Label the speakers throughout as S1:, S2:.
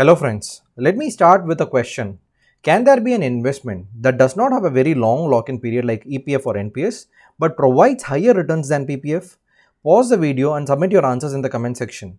S1: Hello friends, let me start with a question. Can there be an investment that does not have a very long lock-in period like EPF or NPS but provides higher returns than PPF? Pause the video and submit your answers in the comment section.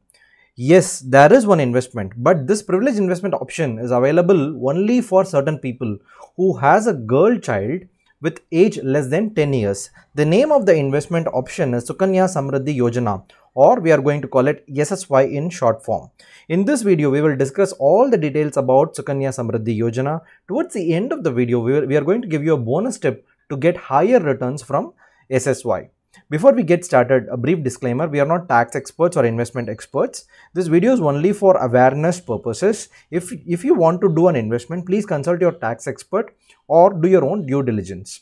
S1: Yes, there is one investment but this privileged investment option is available only for certain people who has a girl child with age less than 10 years. The name of the investment option is Sukanya Samriddhi Yojana or we are going to call it SSY in short form. In this video, we will discuss all the details about Sukanya Samriddhi Yojana. Towards the end of the video, we are going to give you a bonus tip to get higher returns from SSY. Before we get started, a brief disclaimer, we are not tax experts or investment experts. This video is only for awareness purposes. If, if you want to do an investment, please consult your tax expert or do your own due diligence.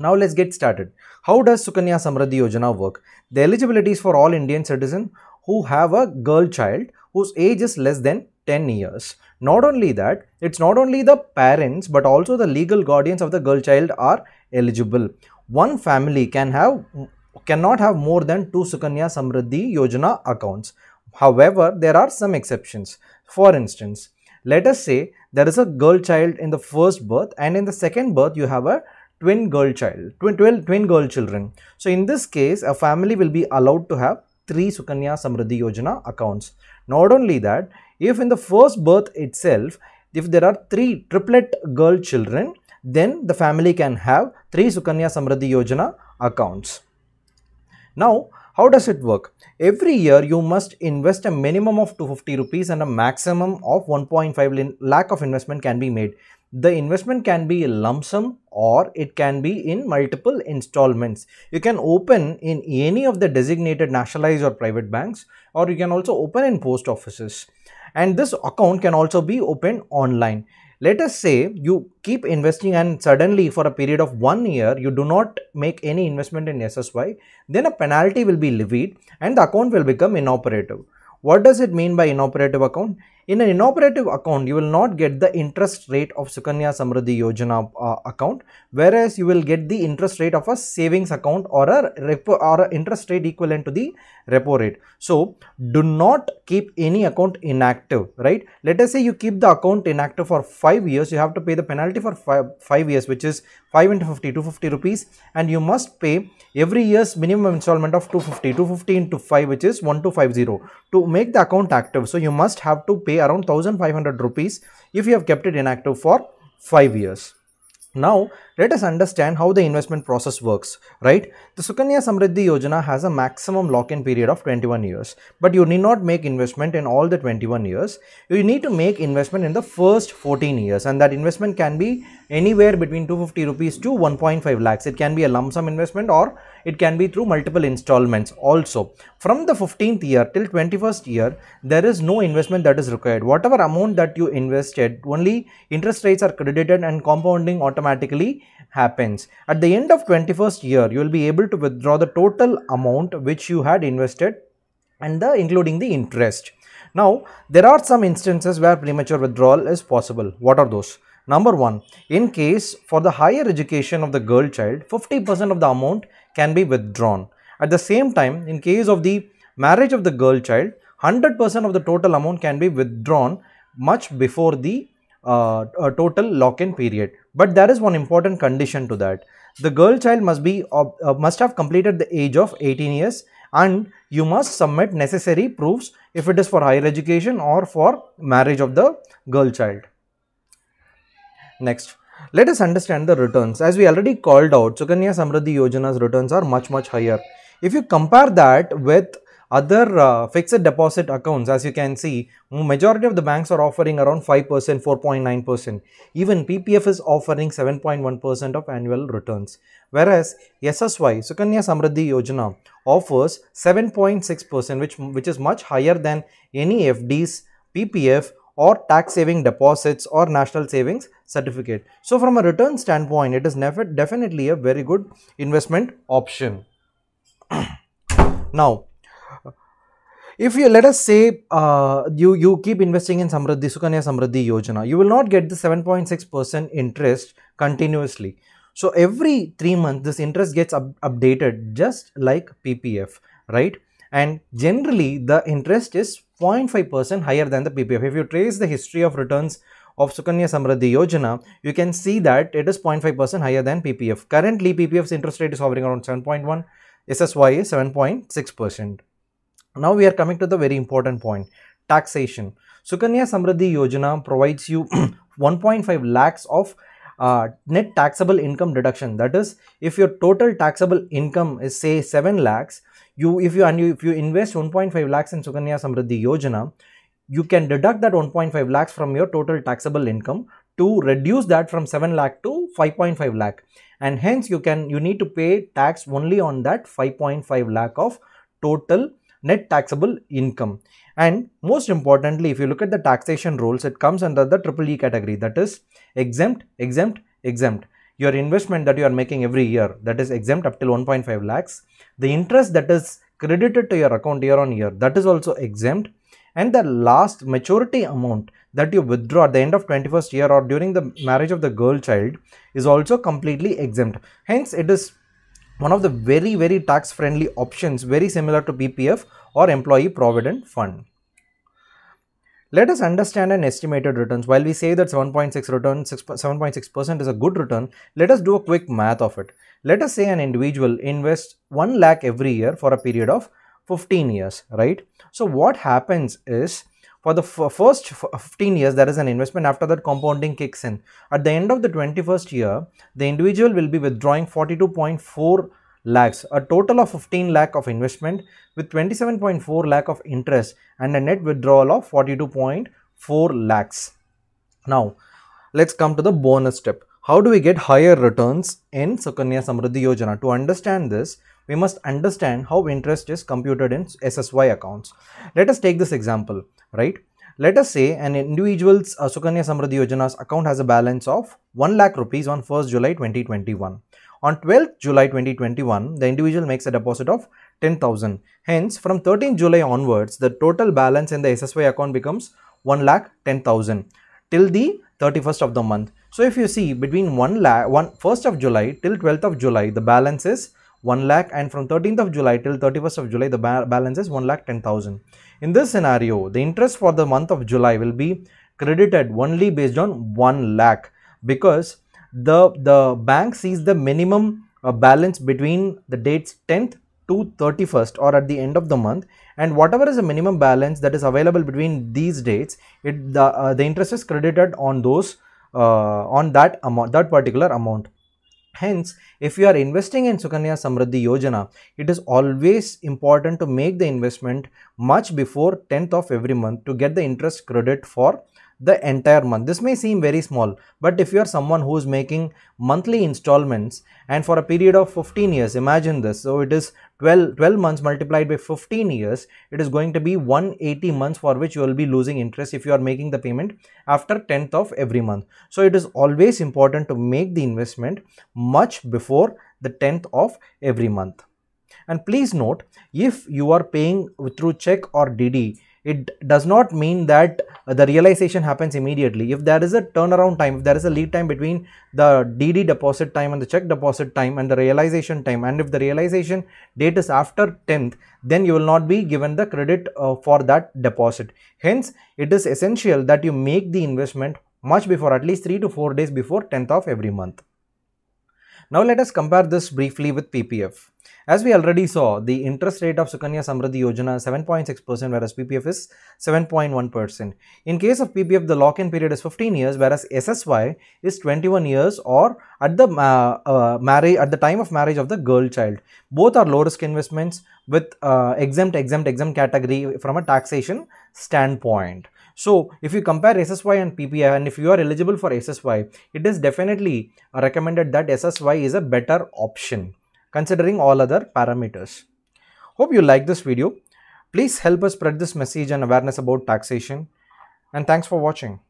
S1: Now let's get started. How does Sukanya Samradhi Yojana work? The eligibility is for all Indian citizens who have a girl child whose age is less than 10 years. Not only that, it's not only the parents but also the legal guardians of the girl child are eligible one family can have cannot have more than two Sukanya Samriddhi Yojana accounts. However, there are some exceptions. For instance, let us say there is a girl child in the first birth and in the second birth you have a twin girl child, twin, twin, twin girl children. So in this case, a family will be allowed to have three Sukanya Samriddhi Yojana accounts. Not only that, if in the first birth itself, if there are three triplet girl children, then the family can have three Sukanya Samriddhi Yojana accounts. Now, how does it work? Every year you must invest a minimum of 250 rupees and a maximum of 1.5 lakh of investment can be made. The investment can be a lump sum or it can be in multiple installments. You can open in any of the designated nationalized or private banks or you can also open in post offices. And this account can also be opened online. Let us say you keep investing and suddenly for a period of one year, you do not make any investment in SSY, then a penalty will be levied and the account will become inoperative. What does it mean by inoperative account? In an inoperative account, you will not get the interest rate of Sukanya Samruddhi Yojana uh, account, whereas you will get the interest rate of a savings account or a repo or a interest rate equivalent to the repo rate. So do not keep any account inactive, right? Let us say you keep the account inactive for five years, you have to pay the penalty for five, five years, which is 5 into 50, 250 rupees, and you must pay every year's minimum installment of 250, 250 into 5, which is 1250 to make the account active. So you must have to pay pay around 1500 rupees if you have kept it inactive for 5 years. Now, let us understand how the investment process works, right? The Sukanya Samriddhi Yojana has a maximum lock-in period of 21 years, but you need not make investment in all the 21 years. You need to make investment in the first 14 years and that investment can be anywhere between 250 rupees to 1.5 lakhs. It can be a lump sum investment or it can be through multiple installments also. From the 15th year till 21st year, there is no investment that is required. Whatever amount that you invested, only interest rates are credited and compounding automatically happens. At the end of 21st year, you will be able to withdraw the total amount which you had invested and the including the interest. Now, there are some instances where premature withdrawal is possible. What are those? Number one, in case for the higher education of the girl child, 50% of the amount can be withdrawn. At the same time, in case of the marriage of the girl child, 100% of the total amount can be withdrawn much before the uh, uh, total lock-in period. But there is one important condition to that. The girl child must be uh, uh, must have completed the age of 18 years and you must submit necessary proofs if it is for higher education or for marriage of the girl child. Next, let us understand the returns. As we already called out, Sukanya Samradhi Yojana's returns are much, much higher. If you compare that with other uh, fixed deposit accounts, as you can see, majority of the banks are offering around 5%, 4.9%. Even PPF is offering 7.1% of annual returns. Whereas SSY, Sukanya Samradhi Yojana, offers 7.6%, which, which is much higher than any FDs, PPF or tax saving deposits or national savings certificate. So from a return standpoint, it is definitely a very good investment option. now, if you let us say uh, you, you keep investing in Samradhi, Sukanya Samradhi Yojana, you will not get the 7.6% interest continuously. So every three months, this interest gets up updated just like PPF, right? and generally the interest is 0.5% higher than the PPF. If you trace the history of returns of Sukanya Samradhi Yojana, you can see that it is 0.5% higher than PPF. Currently, PPF's interest rate is hovering around 7.1, SSY is 7.6%. Now we are coming to the very important point, taxation. Sukanya Samradhi Yojana provides you 1.5 lakhs of uh, net taxable income deduction. That is, if your total taxable income is say 7 lakhs, you if you and you, if you invest 1.5 lakhs in Sukanya Samriddhi Yojana, you can deduct that 1.5 lakhs from your total taxable income to reduce that from 7 lakh to 5.5 lakh and hence you can you need to pay tax only on that 5.5 lakh of total net taxable income and most importantly if you look at the taxation rules it comes under the triple e category that is exempt exempt exempt your investment that you are making every year that is exempt up till 1.5 lakhs the interest that is credited to your account year on year that is also exempt and the last maturity amount that you withdraw at the end of 21st year or during the marriage of the girl child is also completely exempt hence it is one of the very very tax friendly options very similar to ppf or employee provident fund let us understand an estimated returns. While we say that 7.6 return, 7.6% is a good return, let us do a quick math of it. Let us say an individual invests 1 lakh every year for a period of 15 years, right? So what happens is for the first 15 years there is an investment after that compounding kicks in. At the end of the 21st year, the individual will be withdrawing 42.4 lakhs, a total of 15 lakh of investment with 27.4 lakh of interest and a net withdrawal of 42.4 lakhs. Now, let's come to the bonus step. How do we get higher returns in Sukanya Samriddhi Yojana? To understand this, we must understand how interest is computed in SSY accounts. Let us take this example, right? Let us say an individual's uh, Sukanya Samriddhi Yojana's account has a balance of 1 lakh rupees on 1st July 2021. On 12th July 2021, the individual makes a deposit of 10,000. Hence, from 13th July onwards, the total balance in the SSY account becomes 1 lakh 10,000 till the 31st of the month. So if you see between 1 lakh 1 1st of July till 12th of July, the balance is 1 lakh and from 13th of July till 31st of July, the ba balance is 1 lakh 10,000. In this scenario, the interest for the month of July will be credited only based on 1 lakh because the, the bank sees the minimum uh, balance between the dates 10th to 31st or at the end of the month and whatever is the minimum balance that is available between these dates it the, uh, the interest is credited on those uh, on that amount that particular amount hence if you are investing in sukanya samriddhi yojana it is always important to make the investment much before 10th of every month to get the interest credit for the entire month. This may seem very small, but if you are someone who is making monthly installments and for a period of 15 years, imagine this. So it is 12, 12 months multiplied by 15 years, it is going to be 180 months for which you will be losing interest if you are making the payment after 10th of every month. So it is always important to make the investment much before the 10th of every month. And please note, if you are paying through check or DD, it does not mean that the realization happens immediately. If there is a turnaround time, if there is a lead time between the DD deposit time and the check deposit time and the realization time, and if the realization date is after 10th, then you will not be given the credit uh, for that deposit. Hence, it is essential that you make the investment much before, at least 3 to 4 days before 10th of every month. Now, let us compare this briefly with PPF. As we already saw, the interest rate of Sukanya Samriddhi Yojana is 7.6% whereas PPF is 7.1%. In case of PPF, the lock-in period is 15 years whereas SSY is 21 years or at the uh, uh, marriage at the time of marriage of the girl child. Both are low risk investments with uh, exempt, exempt, exempt category from a taxation standpoint. So, if you compare SSY and PPF and if you are eligible for SSY, it is definitely recommended that SSY is a better option considering all other parameters. Hope you like this video. Please help us spread this message and awareness about taxation. And thanks for watching.